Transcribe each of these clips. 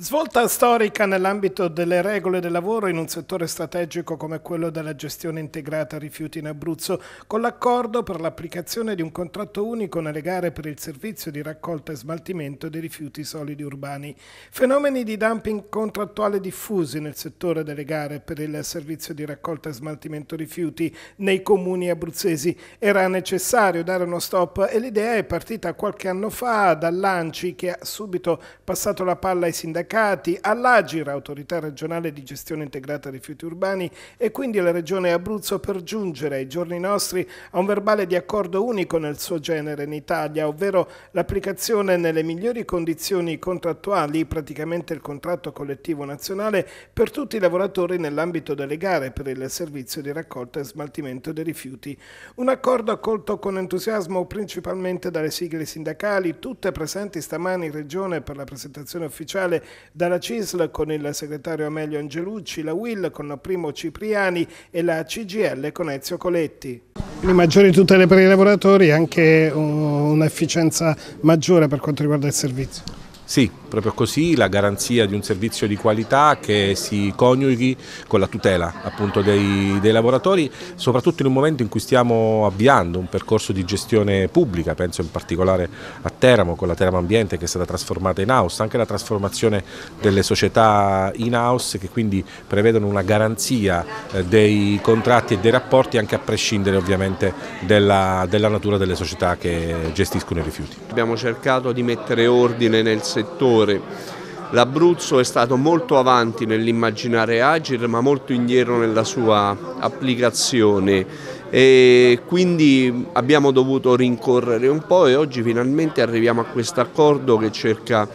Svolta storica nell'ambito delle regole del lavoro in un settore strategico come quello della gestione integrata rifiuti in Abruzzo, con l'accordo per l'applicazione di un contratto unico nelle gare per il servizio di raccolta e smaltimento dei rifiuti solidi urbani. Fenomeni di dumping contrattuale diffusi nel settore delle gare per il servizio di raccolta e smaltimento rifiuti nei comuni abruzzesi. Era necessario dare uno stop e l'idea è partita qualche anno fa dall'ANCI che ha subito passato la palla ai sindacati sindacati, all'Agir, Autorità Regionale di Gestione Integrata Rifiuti Urbani, e quindi alla Regione Abruzzo per giungere ai giorni nostri a un verbale di accordo unico nel suo genere in Italia, ovvero l'applicazione nelle migliori condizioni contrattuali, praticamente il contratto collettivo nazionale, per tutti i lavoratori nell'ambito delle gare per il servizio di raccolta e smaltimento dei rifiuti. Un accordo accolto con entusiasmo principalmente dalle sigle sindacali, tutte presenti stamani in Regione per la presentazione ufficiale dalla CISL con il segretario Amelio Angelucci, la WIL con Primo Cipriani e la CGL con Ezio Coletti. Le maggiori tutele per i lavoratori e anche un'efficienza maggiore per quanto riguarda il servizio. Sì, proprio così la garanzia di un servizio di qualità che si coniughi con la tutela appunto, dei, dei, lavoratori, soprattutto in un momento in cui stiamo avviando un percorso di gestione pubblica, penso in particolare a Teramo con la Teramo Ambiente che è stata trasformata in house, anche la trasformazione delle società in house che quindi prevedono una garanzia eh, dei contratti e dei rapporti anche a prescindere ovviamente della, della natura delle società che gestiscono i rifiuti. Abbiamo cercato di mettere ordine nel settore valore. L'Abruzzo è stato molto avanti nell'immaginare Agir ma molto indietro nella sua applicazione e quindi abbiamo dovuto rincorrere un po' e oggi finalmente arriviamo a questo accordo che cerca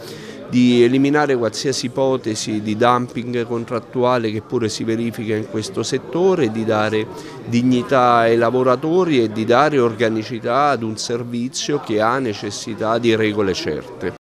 di eliminare qualsiasi ipotesi di dumping contrattuale che pure si verifica in questo settore, di dare dignità ai lavoratori e di dare organicità ad un servizio che ha necessità di regole certe.